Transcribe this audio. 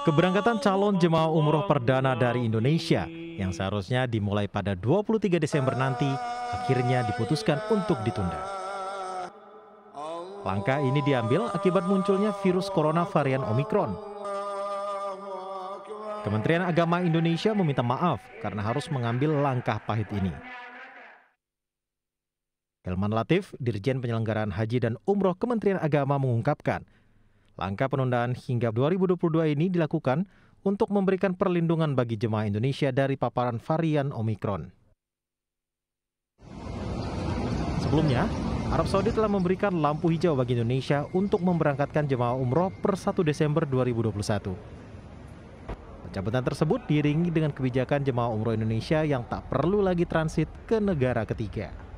Keberangkatan calon jemaah umroh perdana dari Indonesia yang seharusnya dimulai pada 23 Desember nanti akhirnya diputuskan untuk ditunda. Langkah ini diambil akibat munculnya virus corona varian Omikron. Kementerian Agama Indonesia meminta maaf karena harus mengambil langkah pahit ini. Helman Latif, Dirjen Penyelenggaraan Haji dan Umroh Kementerian Agama mengungkapkan, Langkah penundaan hingga 2022 ini dilakukan untuk memberikan perlindungan bagi jemaah Indonesia dari paparan varian Omikron. Sebelumnya, Arab Saudi telah memberikan lampu hijau bagi Indonesia untuk memberangkatkan jemaah umroh per 1 Desember 2021. Pencabutan tersebut diringi dengan kebijakan jemaah umroh Indonesia yang tak perlu lagi transit ke negara ketiga.